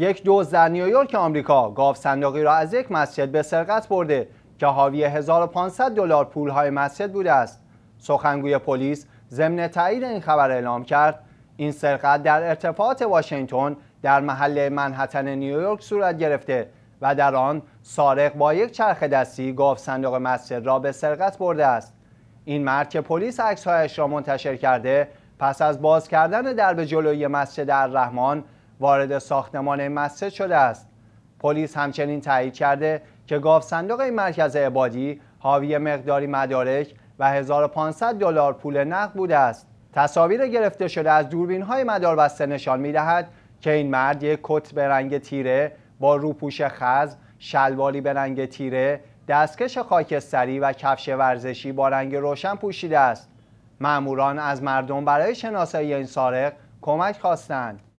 یک دوز در نیویورک آمریکا گاف صندوقی را از یک مسجد به سرقت برده که حاوی 1500 دلار پولهای مسجد بوده است سخنگوی پلیس ضمن تایید این خبر اعلام کرد این سرقت در ارتفاعات واشنگتن در محل منحتن نیویورک صورت گرفته و در آن سارق با یک چرخ دستی گاف صندوق مسجد را به سرقت برده است این مرد که پلیس عکسهایش را منتشر کرده پس از باز کردن درب جلوی مسجد الرحمن وارد ساختمان این مسجد شده است پلیس همچنین تایید کرده که گاف صندوق این مرکز عبادی حاوی مقداری مدارک و 1500 دلار پول نقد بوده است تصاویر گرفته شده از دوربین های مداربسته نشان می دهد که این مرد یک کت به رنگ تیره با روپوش خز، شلواری به رنگ تیره، دستکش خاکستری و کفش ورزشی با رنگ روشن پوشیده است. معموران از مردم برای شناسایی این سارق کمک خواستند.